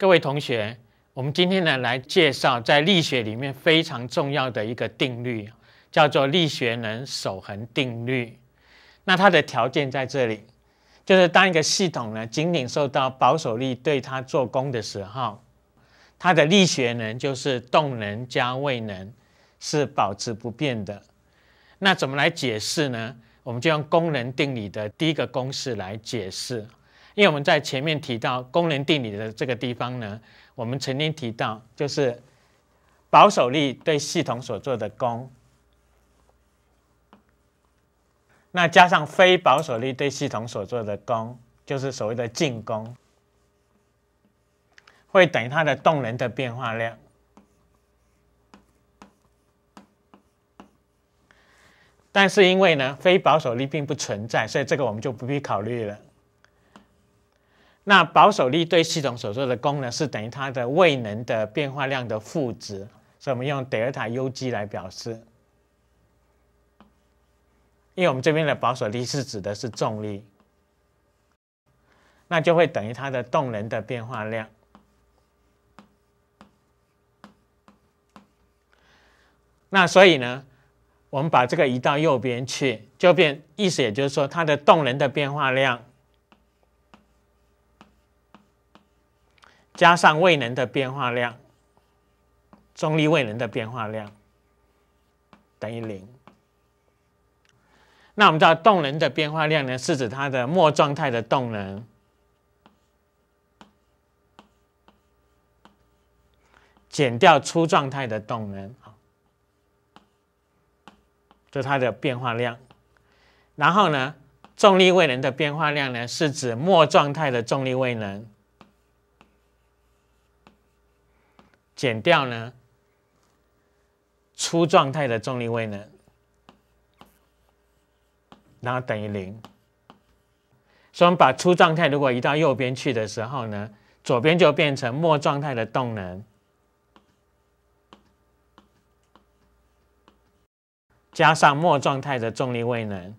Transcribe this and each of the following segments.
各位同学，我们今天呢来介绍在力学里面非常重要的一个定律，叫做力学能守恒定律。那它的条件在这里，就是当一个系统呢仅仅受到保守力对它做功的时候，它的力学能就是动能加位能是保持不变的。那怎么来解释呢？我们就用功能定理的第一个公式来解释。因为我们在前面提到功能定理的这个地方呢，我们曾经提到，就是保守力对系统所做的功，那加上非保守力对系统所做的功，就是所谓的进攻，会等于它的动能的变化量。但是因为呢，非保守力并不存在，所以这个我们就不必考虑了。那保守力对系统所做的功呢，是等于它的未能的变化量的负值，所以我们用德尔塔 Ug 来表示。因为我们这边的保守力是指的是重力，那就会等于它的动能的变化量。那所以呢，我们把这个移到右边去，就变意思也就是说，它的动能的变化量。加上未能的变化量，重力未能的变化量等于零。那我们知道动能的变化量呢，是指它的末状态的动能减掉初状态的动能，啊，就是它的变化量。然后呢，重力未能的变化量呢，是指末状态的重力未能。减掉呢，初状态的重力位能，然后等于零。所以，我们把初状态如果移到右边去的时候呢，左边就变成末状态的动能加上末状态的重力位能，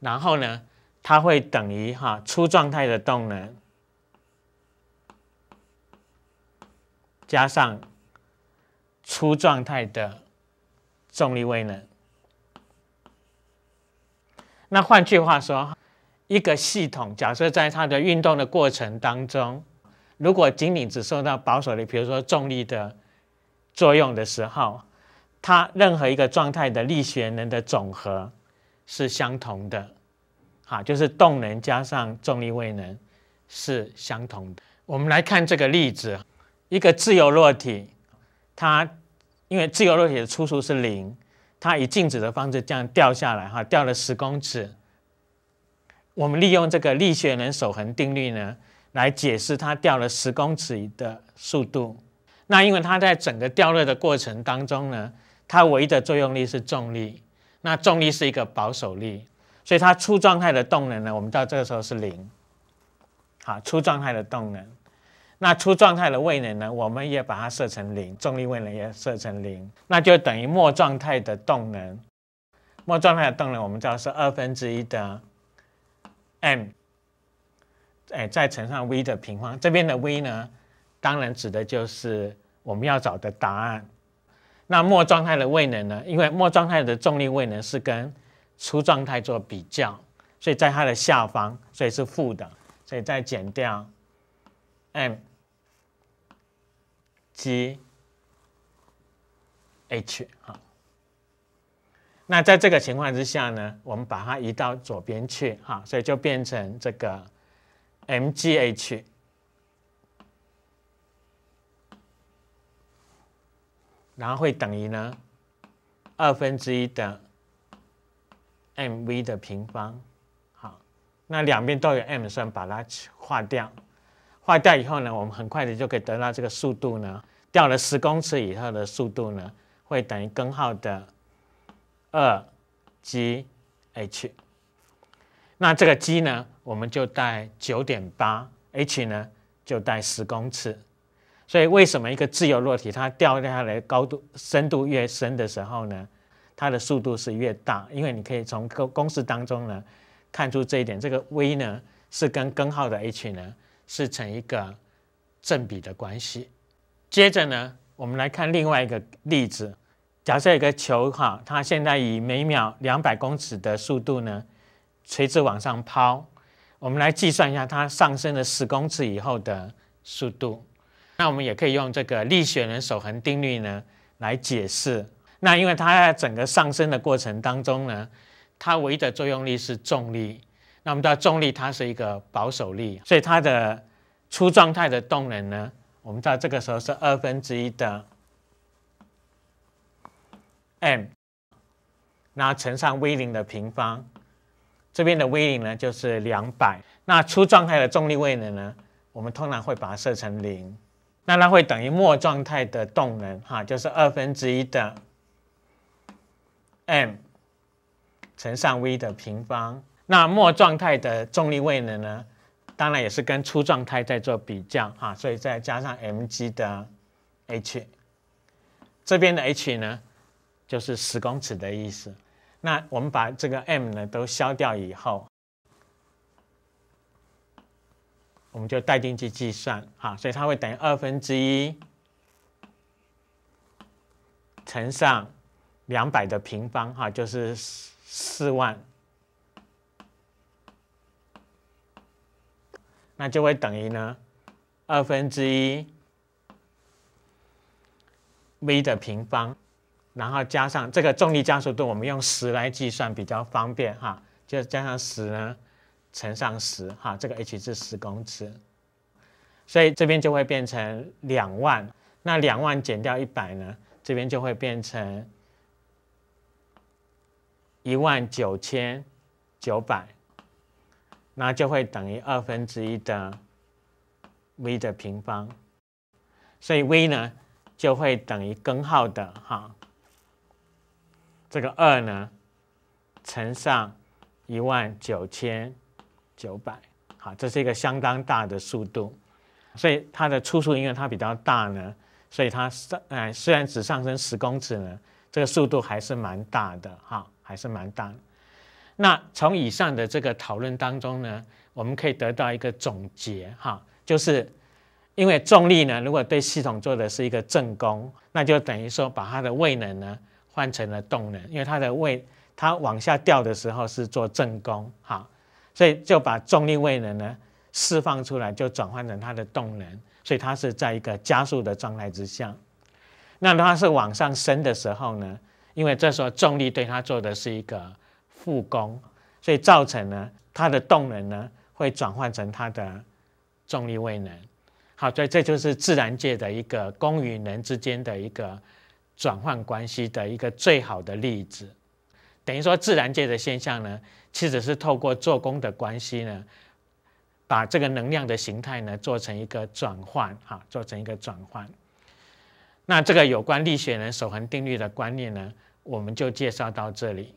然后呢，它会等于哈初状态的动能。加上初状态的重力位能。那换句话说，一个系统假设在它的运动的过程当中，如果仅仅只受到保守力，比如说重力的作用的时候，它任何一个状态的力学能的总和是相同的，啊，就是动能加上重力位能是相同的。我们来看这个例子。一个自由落体，它因为自由落体的初速是零，它以静止的方式这样掉下来，哈，掉了十公尺。我们利用这个力学能守恒定律呢，来解释它掉了十公尺的速度。那因为它在整个掉落的过程当中呢，它唯一的作用力是重力，那重力是一个保守力，所以它初状态的动能呢，我们到这个时候是零。好，初状态的动能。那初状态的位能呢？我们也把它设成零，重力位能也设成零，那就等于末状态的动能。末状态的动能，我们知道是二分之一的 m，哎，再乘上 v 的平方。这边的 v 呢，当然指的就是我们要找的答案。那末状态的位能呢？因为末状态的重力位能是跟初状态做比较，所以在它的下方，所以是负的，所以再减掉 m。G h 啊。那在这个情况之下呢，我们把它移到左边去哈，所以就变成这个 m g h，然后会等于呢二分之一的 m v 的平方，好，那两边都有 m，算把它划掉。坏掉以后呢，我们很快的就可以得到这个速度呢。掉了十公尺以后的速度呢，会等于根号的二 g h。那这个 g 呢，我们就带九点八，h 呢就带十公尺。所以为什么一个自由落体它掉下来高度深度越深的时候呢，它的速度是越大？因为你可以从公公式当中呢看出这一点。这个 v 呢是跟根号的 h 呢。是成一个正比的关系。接着呢，我们来看另外一个例子。假设有一个球哈，它现在以每秒两百公尺的速度呢，垂直往上抛。我们来计算一下它上升了十公尺以后的速度。那我们也可以用这个力学能守恒定律呢来解释。那因为它在整个上升的过程当中呢，它唯一的作用力是重力。那我们知道重力它是一个保守力，所以它的初状态的动能呢，我们知道这个时候是二分之一的 m，那乘上 v 零的平方，这边的 v 零呢就是两百。那初状态的重力位能呢，我们通常会把它设成零，那它会等于末状态的动能哈，就是二分之一的 m 乘上 v 的平方。那末状态的重力位能呢？当然也是跟初状态在做比较啊，所以再加上 m g 的 h，这边的 h 呢就是十公尺的意思。那我们把这个 m 呢都消掉以后，我们就带进去计算啊，所以它会等于二分之一乘上两百的平方哈，就是四万。那就会等于呢，二分之一 v 的平方，然后加上这个重力加速度，我们用十来计算比较方便哈，就加上十呢乘上十哈，这个 h 是十公尺，所以这边就会变成两万，那两万减掉一百呢，这边就会变成一万九千九百。那就会等于二分之一的 v 的平方，所以 v 呢就会等于根号的哈，这个二呢乘上一万九千九百，好，这是一个相当大的速度，所以它的初速，因为它比较大呢，所以它上，哎，虽然只上升十公尺呢，这个速度还是蛮大的哈，还是蛮大。那从以上的这个讨论当中呢，我们可以得到一个总结哈，就是因为重力呢，如果对系统做的是一个正功，那就等于说把它的位能呢换成了动能，因为它的位它往下掉的时候是做正功哈，所以就把重力位能呢释放出来，就转换成它的动能，所以它是在一个加速的状态之下。那它是往上升的时候呢，因为这时候重力对它做的是一个。复工，所以造成呢，它的动能呢会转换成它的重力位能。好，所以这就是自然界的一个功与能之间的一个转换关系的一个最好的例子。等于说，自然界的现象呢，其实是透过做功的关系呢，把这个能量的形态呢做成一个转换，哈，做成一个转换。那这个有关力学能守恒定律的观念呢，我们就介绍到这里。